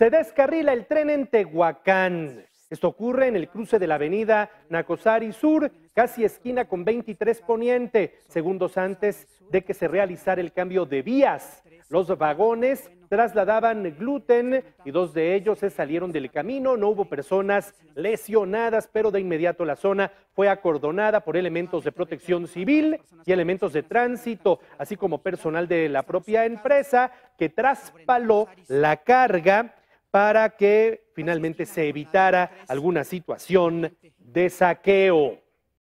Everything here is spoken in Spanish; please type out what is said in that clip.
Se descarrila el tren en Tehuacán. Esto ocurre en el cruce de la avenida Nacosari Sur, casi esquina con 23 Poniente, segundos antes de que se realizara el cambio de vías. Los vagones trasladaban gluten y dos de ellos se salieron del camino. No hubo personas lesionadas, pero de inmediato la zona fue acordonada por elementos de protección civil y elementos de tránsito, así como personal de la propia empresa que traspaló la carga para que finalmente se evitara alguna situación de saqueo.